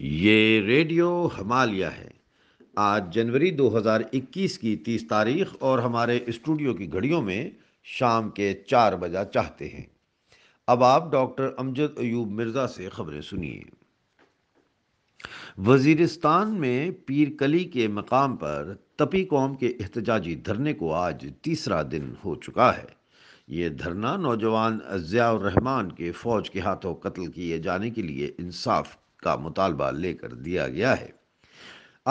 ये रेडियो हमालिया है आज जनवरी 2021 की 30 तारीख और हमारे स्टूडियो की घड़ियों में शाम के चार बजा चाहते हैं अब आप डॉक्टर अमजद अयूब मिर्ज़ा से खबरें सुनिए वजीरिस्तान में पीर कली के मकाम पर तपी कौम के एहतजाजी धरने को आज तीसरा दिन हो चुका है ये धरना नौजवान ज़ियाउर रहमान के फ़ौज के हाथों कत्ल किए जाने के लिए इंसाफ का मुतालबा लेकर दिया गया है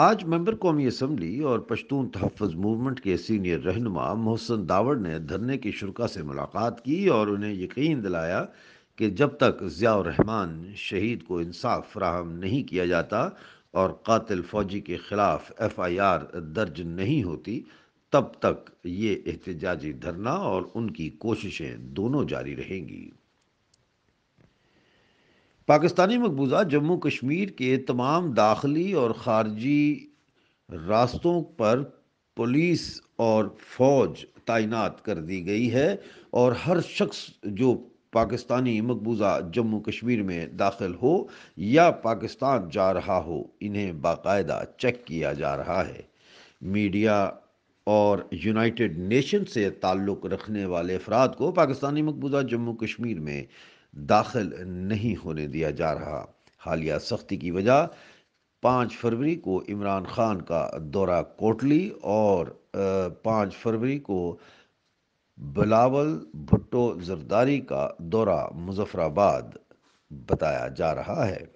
आज मेंबर कौमी असम्बली और पश्तून तहफ़ मूवमेंट के सीनियर रहनुमा मोहसन दावड़ ने धरने की शुरा से मुलाकात की और उन्हें यकीन दिलाया कि जब तक रहमान शहीद को इंसाफ फ्राहम नहीं किया जाता और कातिल फौजी के ख़िलाफ़ एफ़ आई आर दर्ज नहीं होती तब तक ये एहतजाजी धरना और उनकी कोशिशें दोनों जारी रहेंगी पाकिस्तानी मकबूजा जम्मू कश्मीर के तमाम दाखिली और ख़ारजी रास्तों पर पुलिस और फौज तैनात कर दी गई है और हर शख्स जो पाकिस्तानी मकबूजा जम्मू कश्मीर में दाखिल हो या पाकिस्तान जा रहा हो इन्हें बाकायदा चेक किया जा रहा है मीडिया और यूनाइटेड नेशन से ताल्लुक़ रखने वाले अफराद को पाकिस्तानी मकबूजा जम्मू कश्मीर में दाखिल नहीं होने दिया जा रहा हालिया सख्ती की वजह पाँच फरवरी को इमरान खान का दौरा कोटली और पाँच फरवरी को बिलावल भुट्टो जरदारी का दौरा मुजफ्फराबाद बताया जा रहा है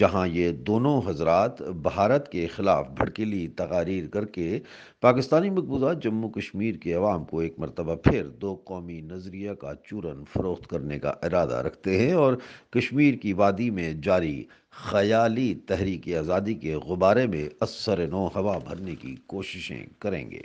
जहां ये दोनों हजरात भारत के ख़िलाफ़ भड़कीली तकारीर करके पाकिस्तानी मकबूजा जम्मू कश्मीर के अवाम को एक मरतबा फिर दो कौमी नज़रिया का चूरन फरोख्त करने का इरादा रखते हैं और कश्मीर की वादी में जारी ख्याली तहरीक आज़ादी के गुबारे में असर नो हवा भरने की कोशिशें करेंगे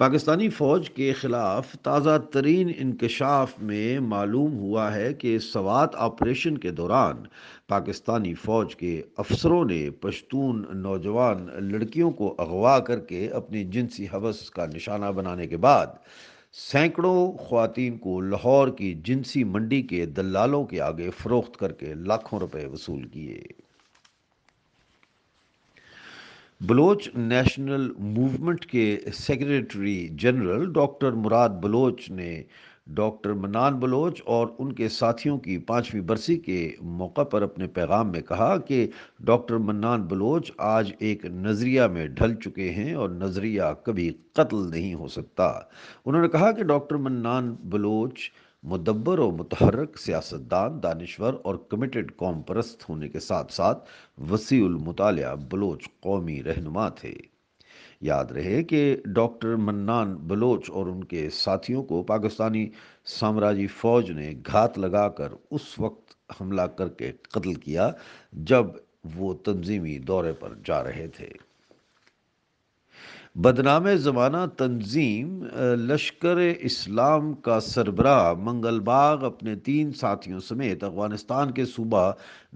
पाकिस्तानी फ़ौज के ख़िलाफ़ ताज़ा तरीन इंकशाफ में मालूम हुआ है कि सवात ऑपरेशन के दौरान पाकिस्तानी फ़ौज के अफसरों ने पश्तून नौजवान लड़कियों को अगवा करके अपनी जिनसी हवस का निशाना बनाने के बाद सैकड़ों खातन को लाहौर की जिनसी मंडी के दलालों के आगे फ़रोख्त करके लाखों रुपये वसूल किए बलोच नेशनल मूवमेंट के secretary general doctor Murad Baloch ने डॉक्टर मनान बलोच और उनके साथियों की पाँचवीं बरसी के मौका पर अपने पैगाम में कहा कि डॉक्टर मनान बलोच आज एक नज़रिया में ढल चुके हैं और नज़रिया कभी कत्ल नहीं हो सकता उन्होंने कहा कि डॉक्टर मनान बलोच मुदब्बर और मतहरक सियासतदान दानश्वर और कमिटेड कौम परस्त होने के साथ साथ वसीमताल बलोच कौमी रहनुमा थे याद रहे कि डॉक्टर मन्नान बलोच और उनके साथियों को पाकिस्तानी साम्राज्य फौज ने घात लगाकर उस वक्त हमला करके कत्ल किया जब वो तंजीमी दौरे पर जा रहे थे बदनाम ज़माना तंजीम लश्कर इस्लाम का सरबरा मंगलबाग अपने तीन साथियों समेत अफगानिस्तान के सूबा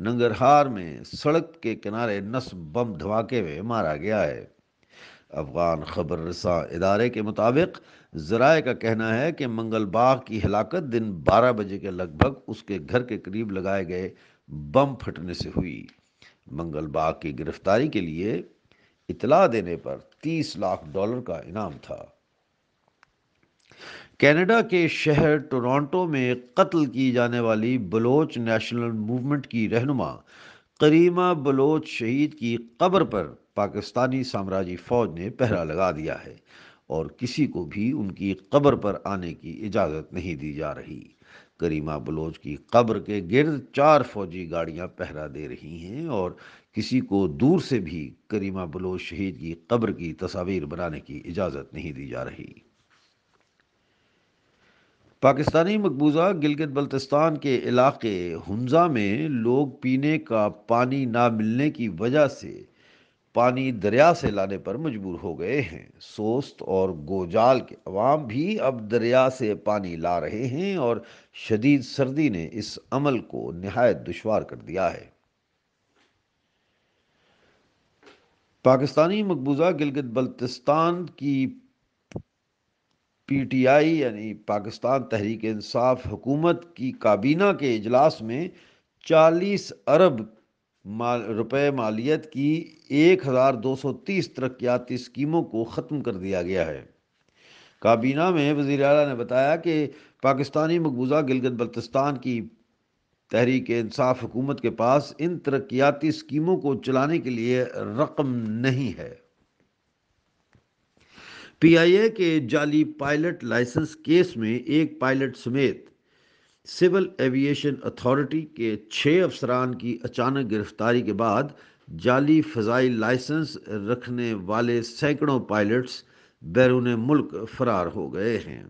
नंगरहार में सड़क के किनारे नस्ब बम धमाके में मारा गया है अफगान खबर रसा इदारे के मुताबिक जराए का कहना है कि मंगलबाग की हलाकत दिन 12 बजे के लगभग उसके घर के करीब लगाए गए बम फटने से हुई मंगलबाग की गिरफ्तारी के लिए इतला देने पर 30 लाख डॉलर का इनाम था कनाडा के शहर टोरंटो में कत्ल की जाने वाली बलोच नेशनल मूवमेंट की रहनुमा करीमा बलोच शहीद की कब्र पर पाकिस्तानी साम्राज्य फ़ौज ने पहरा लगा दिया है और किसी को भी उनकी कब्र पर आने की इजाज़त नहीं दी जा रही करीमा बलोच की कब्र के गिर्द चार फौजी गाड़ियां पहरा दे रही हैं और किसी को दूर से भी करीमा बलोच शहीद की कब्र की तस्वीर बनाने की इजाज़त नहीं दी जा रही पाकिस्तानी मकबूजा गिलगित बल्तिस्तान के इलाके हमजा में लोग पीने का पानी ना मिलने की वजह से पानी दरिया से लाने पर मजबूर हो गए हैं सोस्त और गोजाल के अवाम भी अब दरिया से पानी ला रहे हैं और शदीद सर्दी ने इस अमल को नहायत दुशवार कर दिया है पाकिस्तानी मकबूजा गिलगित बल्तिस्तान की पी टी आई यानी पाकिस्तान तहरीक इंसाफ हुकूमत की काबीना के इजलास में चालीस अरब माल रुपये मालियत की एक हज़ार दो सौ तीस तरक्याती स्कीमों को ख़त्म कर दिया गया है काबीना में वज़ी अला ने बताया कि पाकिस्तानी मकबूजा गिलगित बल्तिस्तान की तहरीक इंसाफ हुकूमत के पास इन तरक्याती स्कीमों को चलाने के लिए रकम नहीं है पीआईए के जाली पायलट लाइसेंस केस में एक पायलट समेत सिविल एविएशन अथॉरिटी के छः अफसरान की अचानक गिरफ्तारी के बाद जाली फजाई लाइसेंस रखने वाले सैकड़ों पायलट्स बैरून मुल्क फरार हो गए हैं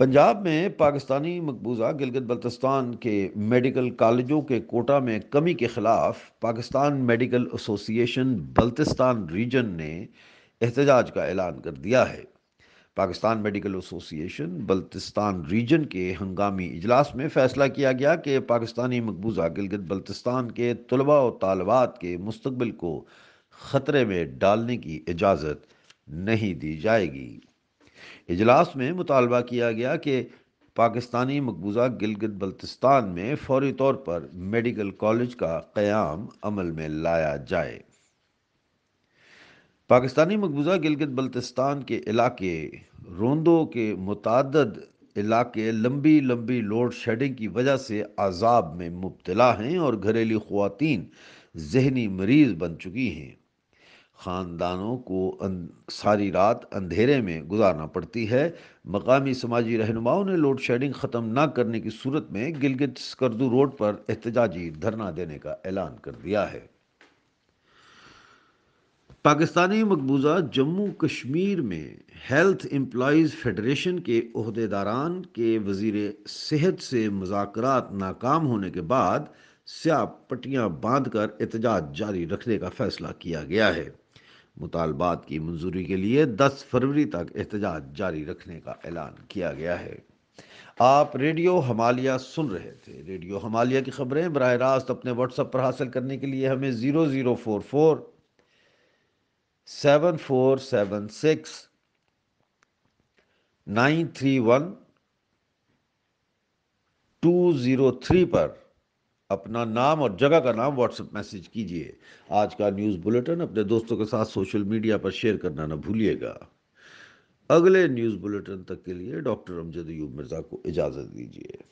पंजाब में पाकिस्तानी मकबूजा गिलगित बल्तिस्तान के मेडिकल कॉलेजों के कोटा में कमी के ख़िलाफ़ Pakistan Medical Association Baltistan region ने एहतजाज का ऐलान कर दिया है Pakistan Medical Association Baltistan region के हंगामी इजलास में फ़ैसला किया गया कि पाकिस्तानी मकबूजा गिलगित बल्तिस्तान के तलबा और तालबात के मुस्तबिल को ख़तरे में डालने की इजाज़त नहीं दी जाएगी इजलास में मुतालबा किया गया कि पाकिस्तानी मकबूजा गिलगित बल्तिस्तान में फौरी तौर पर मेडिकल कॉलेज का क़्याम अमल में लाया जाए पाकिस्तानी मकबूजा गिलगित बल्तिस्तान के इलाके रोंदो के मुतद इलाके लंबी लंबी लोड शेडिंग की वजह से आज़ाब में मुबतला हैं और घरेलू खुवान जहनी मरीज़ बन चुकी हैं ख़ानदानों को अं-, सारी रात अंधेरे में गुजारना पड़ती है मकामी समाजी रहनुमाओं ने लोड शेडिंग ख़त्म न करने की सूरत में गिलगित स्कर्दू रोड पर एहतजाजी धरना देने का ऐलान कर दिया है पाकिस्तानी मकबूजा जम्मू कश्मीर में हेल्थ एम्प्लॉज़ फेडरेशन के अहदेदारान के वजीर सेहत से मुजात नाकाम होने के बाद स्या पट्टियाँ बांध कर एहतजाज जारी रखने का फैसला किया गया है मुतालबात की मंजूरी के लिए 10 फरवरी तक एहतजाज जारी रखने का ऐलान किया गया है आप रेडियो हमालिया सुन रहे थे रेडियो हमालिया की खबरें बरह रास्त अपने व्हाट्सएप पर हासिल करने के लिए हमें zero zero four four seven four seven six nine three one two zero three पर अपना नाम और जगह का नाम व्हाट्सएप मैसेज कीजिए आज का न्यूज़ बुलेटिन अपने दोस्तों के साथ सोशल मीडिया पर शेयर करना ना भूलिएगा अगले न्यूज़ बुलेटिन तक के लिए डॉक्टर अमजद यूब मिर्ज़ा को इजाज़त दीजिए